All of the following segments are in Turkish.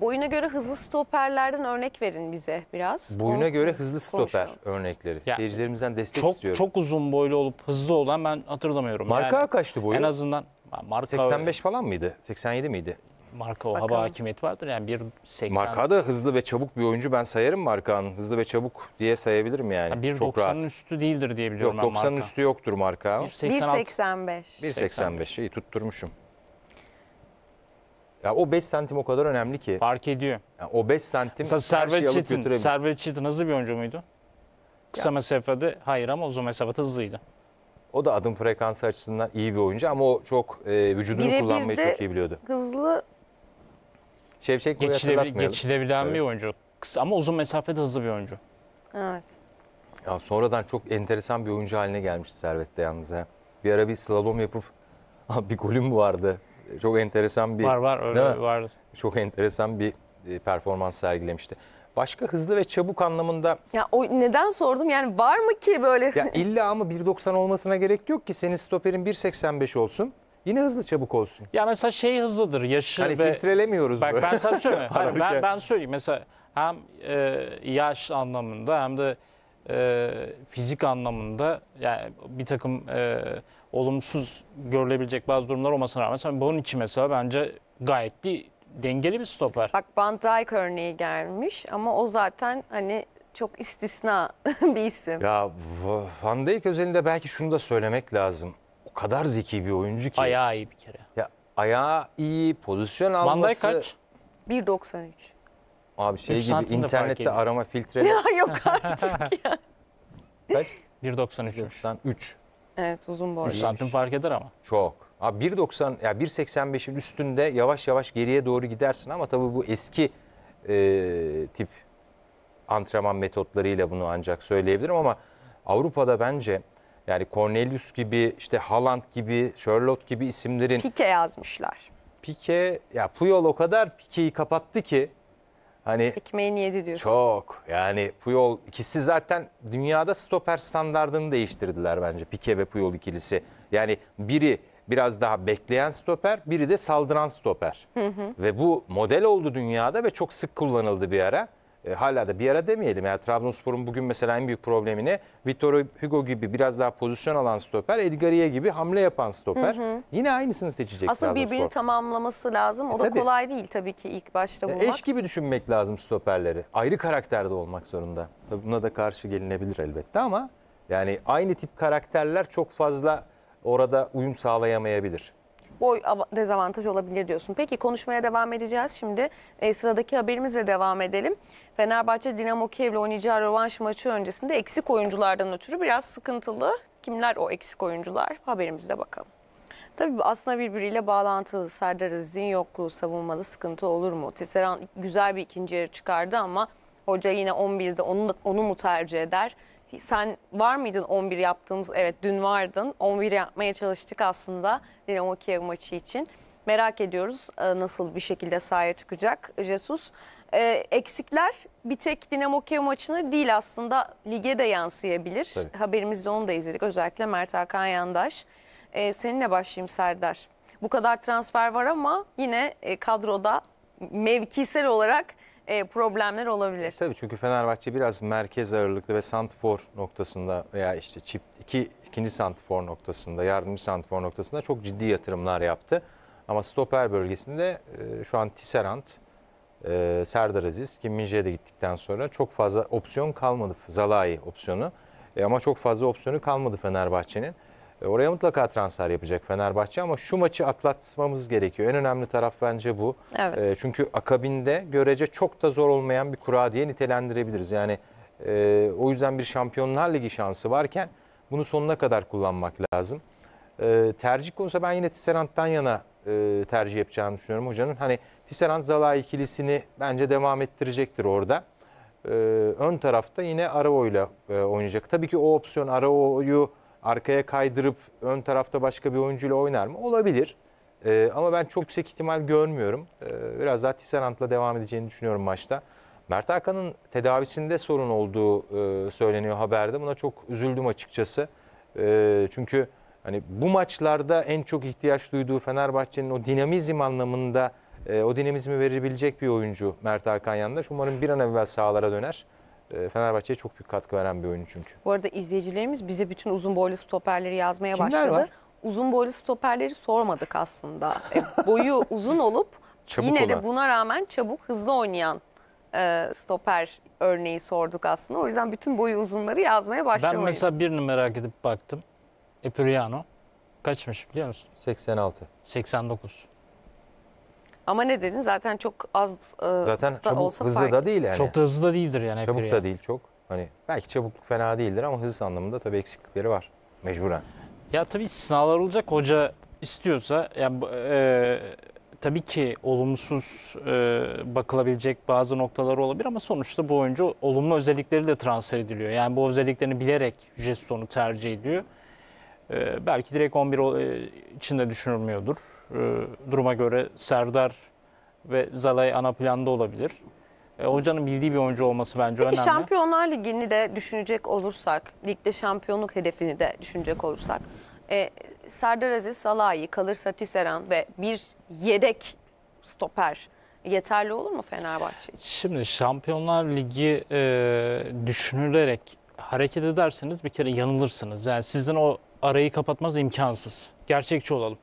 Boyuna göre hızlı stoperlerden örnek verin bize biraz. Boyuna Onu göre hızlı stoper konuşalım. örnekleri. Ya, Seyircilerimizden destek çok, istiyorum. Çok uzun boylu olup hızlı olan ben hatırlamıyorum. Marka yani, kaçtı boyu? En azından marka 85 falan mıydı? 87 miydi? Marka o hava hakimiyeti vardır. Yani bir 80. Marka da hızlı ve çabuk bir oyuncu. Ben sayarım Marka'nın. Hızlı ve çabuk diye sayabilirim yani. yani 1.90'ın üstü değildir diye biliyorum Yok, ben 90'ın üstü yoktur Marka. 1.85. 1.85. İyi tutturmuşum. Ya o 5 santim o kadar önemli ki. Fark ediyor. Yani o 5 santim Mesela Servet Çetin, Servet Çetin hızlı bir oyuncu muydu? Kısa ya. mesafede hayır ama uzun mesafede hızlıydı. O da adım frekansı açısından iyi bir oyuncu ama o çok e, vücudunu Bire kullanmayı çok iyi biliyordu. hızlı Şevşek Geçilebil geçilebilen evet. bir oyuncu. Kısa ama uzun mesafede hızlı bir oyuncu. Evet. Ya sonradan çok enteresan bir oyuncu haline gelmişti Servet'te yalnız. He. Bir ara bir slalom yapıp bir golüm vardı çok enteresan bir... Var var öyle var. Çok enteresan bir e, performans sergilemişti. Başka hızlı ve çabuk anlamında... Ya o neden sordum yani var mı ki böyle... Ya illa ama 1.90 olmasına gerek yok ki senin stoperin 1.85 olsun. Yine hızlı çabuk olsun. Ya mesela şey hızlıdır yaşı hani ve... filtrelemiyoruz Bak böyle. ben sana söyleyeyim. Hayır, ben, ben söyleyeyim mesela hem e, yaş anlamında hem de e, fizik anlamında yani bir takım e, olumsuz görülebilecek bazı durumlar olmasına rağmen mesela bunun için mesela bence gayet de dengeli bir stoper. Bak Van Dijk örneği gelmiş ama o zaten hani çok istisna bir isim. Ya Van Dijk özelinde belki şunu da söylemek lazım. O kadar zeki bir oyuncu ki. Ayağı iyi bir kere. Ya ayağı iyi, pozisyon alması. Van Dijk kaç? 1.93. Abi şey gibi internette arama filtre Ya yok artık ya. kaç? 1.93'müş. 3. Evet uzun 3 boylu. santim fark eder ama. Çok. Abi 1.90 ya 1.85'in üstünde yavaş yavaş geriye doğru gidersin ama tabii bu eski e, tip antrenman metotlarıyla bunu ancak söyleyebilirim ama Avrupa'da bence yani Cornelius gibi işte Haaland gibi Charlotte gibi isimlerin Pike yazmışlar. Pike ya Puyol o kadar Pike'yi kapattı ki Hani Ekmeğini yedi diyorsun. çok yani Puyol ikisi zaten dünyada stoper standartını değiştirdiler bence Pike ve Puyol ikilisi. Yani biri biraz daha bekleyen stoper, biri de saldıran stoper. Ve bu model oldu dünyada ve çok sık kullanıldı bir ara. E, hala da bir ara demeyelim. Yani Trabzonspor'un bugün mesela en büyük problemini Vitor Hugo gibi biraz daha pozisyon alan stoper, Edgaria gibi hamle yapan stoper. Hı hı. Yine aynısını seçecek Aslında Trabzonspor. birbirini tamamlaması lazım. O e, da tabii. kolay değil tabii ki ilk başta bulmak. E, eş gibi düşünmek lazım stoperleri. Ayrı karakterde olmak zorunda. E, buna da karşı gelinebilir elbette ama yani aynı tip karakterler çok fazla orada uyum sağlayamayabilir boy dezavantaj olabilir diyorsun. Peki konuşmaya devam edeceğiz şimdi. E, sıradaki haberimizle devam edelim. Fenerbahçe Dinamo Kiev'le oynayacağı rövanş maçı öncesinde eksik oyunculardan ötürü biraz sıkıntılı. Kimler o eksik oyuncular? Haberimizde bakalım. Tabii aslında birbiriyle bağlantılı. Serdar Aziz'in yokluğu savunmalı sıkıntı olur mu? Tisseran güzel bir ikinci yarı çıkardı ama hoca yine 11'de onu, onu mu tercih eder? sen var mıydın 11 yaptığımız? Evet dün vardın. 11 yapmaya çalıştık aslında Dinamo Kiev maçı için. Merak ediyoruz e, nasıl bir şekilde sahaya çıkacak Jesus. E, eksikler bir tek Dinamo Kiev maçını değil aslında lige de yansıyabilir. Tabii. Haberimizde onu da izledik. Özellikle Mert Hakan Yandaş. E, seninle başlayayım Serdar. Bu kadar transfer var ama yine e, kadroda mevkisel olarak e, problemler olabilir. E, tabii çünkü Fenerbahçe biraz merkez ağırlıklı ve santifor noktasında veya işte çift iki, ikinci santifor noktasında, yardımcı santifor noktasında çok ciddi yatırımlar yaptı. Ama stoper bölgesinde e, şu an Tisserant, e, Serdar Aziz, Kim de gittikten sonra çok fazla opsiyon kalmadı. Zalai opsiyonu. E, ama çok fazla opsiyonu kalmadı Fenerbahçe'nin. E, oraya mutlaka transfer yapacak Fenerbahçe ama şu maçı atlatmamız gerekiyor. En önemli taraf bence bu. Evet. E, çünkü akabinde görece çok da zor olmayan bir kura diye nitelendirebiliriz. Yani e, o yüzden bir Şampiyonlar Ligi şansı varken bunu sonuna kadar kullanmak lazım. tercih konusu ben yine Tisserant'tan yana tercih yapacağını düşünüyorum hocanın. Hani Tisserant Zala ikilisini bence devam ettirecektir orada. ön tarafta yine Arao ile oynayacak. Tabii ki o opsiyon Arao'yu arkaya kaydırıp ön tarafta başka bir oyuncuyla oynar mı? Olabilir. Ee, ama ben çok yüksek ihtimal görmüyorum. Ee, biraz daha Tisserant'la devam edeceğini düşünüyorum maçta. Mert Hakan'ın tedavisinde sorun olduğu e, söyleniyor haberde. Buna çok üzüldüm açıkçası. E, çünkü hani bu maçlarda en çok ihtiyaç duyduğu Fenerbahçe'nin o dinamizm anlamında e, o dinamizmi verebilecek bir oyuncu Mert Hakan yandaş. Umarım bir an evvel sahalara döner. E, Fenerbahçe'ye çok büyük katkı veren bir oyuncu çünkü. Bu arada izleyicilerimiz bize bütün uzun boylu stoperleri yazmaya Kimler başladı. Var? Uzun boylu stoperleri sormadık aslında. E, boyu uzun olup çabuk yine olan. de buna rağmen çabuk hızlı oynayan e, stoper örneği sorduk aslında. O yüzden bütün boyu uzunları yazmaya başlamayın. Ben mesela birini merak edip baktım. Epiriano kaçmış biliyor musun? 86. 89. Ama ne dedin zaten çok az e, Zaten da çabuk olsa hızlı fark. da değil yani. Çok da hızlı da değildir yani. Çabuk da yani. değil çok. Hani belki çabukluk fena değildir ama hız anlamında tabii eksiklikleri var mecburen. Ya tabii sınavlar olacak hoca istiyorsa yani e, tabii ki olumsuz e, bakılabilecek bazı noktalar olabilir ama sonuçta bu oyuncu olumlu özellikleri de transfer ediliyor. Yani bu özelliklerini bilerek Jesson'u tercih ediyor. E, belki direkt 11 e, içinde düşünülmüyordur. E, duruma göre Serdar ve Zalay ana planda olabilir. E, hocanın bildiği bir oyuncu olması bence Peki, önemli. Peki Şampiyonlar Ligi'ni de düşünecek olursak, ligde şampiyonluk hedefini de düşünecek olursak, e, Serdar Aziz Salahi, kalırsa Tisseran ve bir yedek stoper yeterli olur mu Fenerbahçe için? Şimdi Şampiyonlar Ligi e, düşünülerek hareket ederseniz bir kere yanılırsınız. Yani sizin o arayı kapatmaz imkansız. Gerçekçi olalım.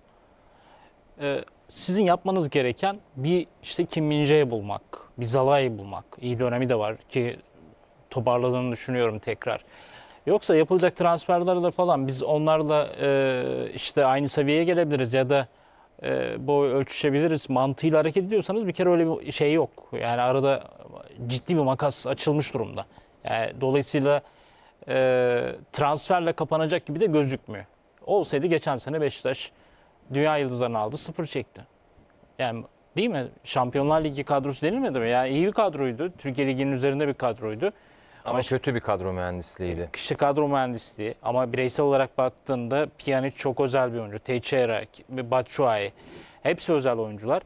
Ee, sizin yapmanız gereken bir işte Kim Min bulmak, bir Zalai bulmak. İyi dönemi de var ki toparladığını düşünüyorum tekrar. Yoksa yapılacak transferler de falan biz onlarla e, işte aynı seviyeye gelebiliriz ya da e, boy ölçüşebiliriz mantığıyla hareket ediyorsanız bir kere öyle bir şey yok. Yani arada ciddi bir makas açılmış durumda. Yani e, dolayısıyla e, transferle kapanacak gibi de gözükmüyor. Olsaydı geçen sene Beşiktaş dünya yıldızlarını aldı, sıfır çekti. Yani değil mi? Şampiyonlar Ligi kadrosu denilmedi mi? Yani iyi bir kadroydu. Türkiye Ligi'nin üzerinde bir kadroydu. Ama, ama kötü bir kadro mühendisliğiydi. Kişi e, kadro mühendisliği ama bireysel olarak baktığında Pjanic çok özel bir oyuncu. Teixeira, Batshuayi hepsi özel oyuncular.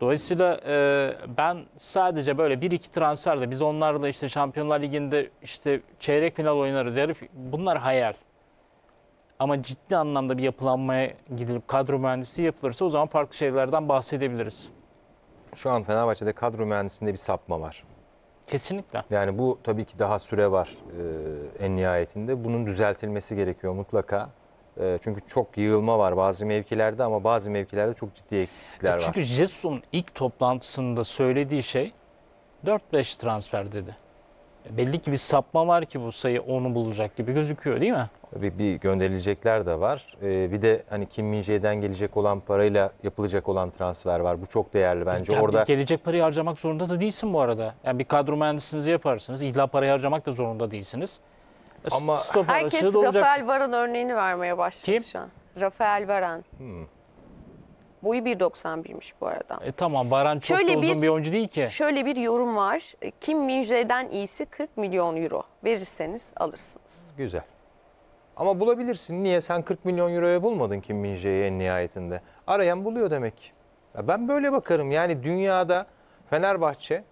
Dolayısıyla e, ben sadece böyle bir iki transferde biz onlarla işte Şampiyonlar Ligi'nde işte çeyrek final oynarız. Yarı, bunlar hayal. Ama ciddi anlamda bir yapılanmaya gidilip kadro mühendisliği yapılırsa o zaman farklı şeylerden bahsedebiliriz. Şu an Fenerbahçe'de kadro mühendisliğinde bir sapma var. Kesinlikle. Yani bu tabii ki daha süre var e, en nihayetinde. Bunun düzeltilmesi gerekiyor mutlaka. E, çünkü çok yığılma var bazı mevkilerde ama bazı mevkilerde çok ciddi eksiklikler çünkü var. Çünkü Jesus'un ilk toplantısında söylediği şey 4-5 transfer dedi. E, belli ki bir sapma var ki bu sayı onu bulacak gibi gözüküyor değil mi? bir, bir gönderilecekler de var. Ee, bir de hani Kim Minje'den gelecek olan parayla yapılacak olan transfer var. Bu çok değerli bence. Ya Orada Gelecek parayı harcamak zorunda da değilsin bu arada. Yani bir kadro mühendisinizi yaparsınız. İlla parayı harcamak da zorunda değilsiniz. E, Ama- Stoper Herkes Rafael Varan örneğini vermeye başladı Kim? şu an. Rafael Varan. Boyu 1.91'miş bu arada. E, tamam Baran çok Şöyle da uzun bir, bir- oyuncu değil ki. Şöyle bir yorum var. Kim Minje'den iyisi 40 milyon euro. Verirseniz alırsınız. güzel. Ama bulabilirsin. Niye? Sen 40 milyon euroya bulmadın Kim Minje'yi en nihayetinde. Arayan buluyor demek Ya ben böyle bakarım. Yani dünyada Fenerbahçe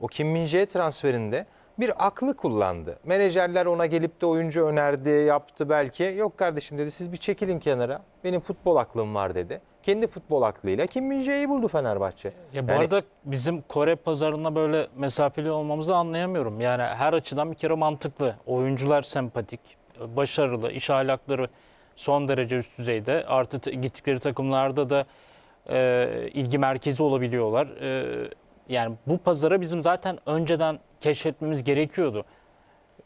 o Kim Minje transferinde bir aklı kullandı. Menajerler ona gelip de oyuncu önerdi, yaptı belki. Yok kardeşim dedi siz bir çekilin kenara. Benim futbol aklım var dedi. Kendi futbol aklıyla Kim min buldu Fenerbahçe. Ya bu yani, arada bizim Kore pazarına böyle mesafeli olmamızı anlayamıyorum. Yani her açıdan bir kere mantıklı. Oyuncular sempatik başarılı, iş ahlakları son derece üst düzeyde. Artı gittikleri takımlarda da e, ilgi merkezi olabiliyorlar. E, yani bu pazara bizim zaten önceden keşfetmemiz gerekiyordu.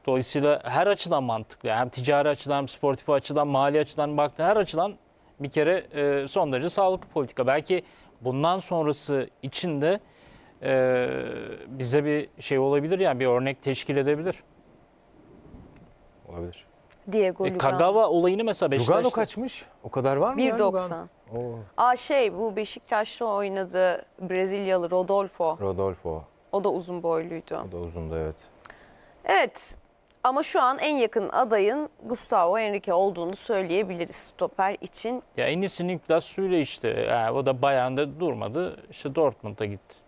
Dolayısıyla her açıdan mantıklı. Yani hem ticari açıdan, hem sportif açıdan, mali açıdan baktı her açıdan bir kere e, son derece sağlıklı politika. Belki bundan sonrası için de e, bize bir şey olabilir yani bir örnek teşkil edebilir. Olabilir. Diego E, Lugano. Kagawa olayını mesela Beşiktaş'ta. Lugano kaçmış? O kadar var mı 1.90. Lugano? Aa şey bu Beşiktaş'ta oynadı Brezilyalı Rodolfo. Rodolfo. O da uzun boyluydu. O da uzundu evet. Evet ama şu an en yakın adayın Gustavo Henrique olduğunu söyleyebiliriz stoper için. Ya en iyisi Niklas Süle işte. Yani o da Bayern'de durmadı. İşte Dortmund'a gitti.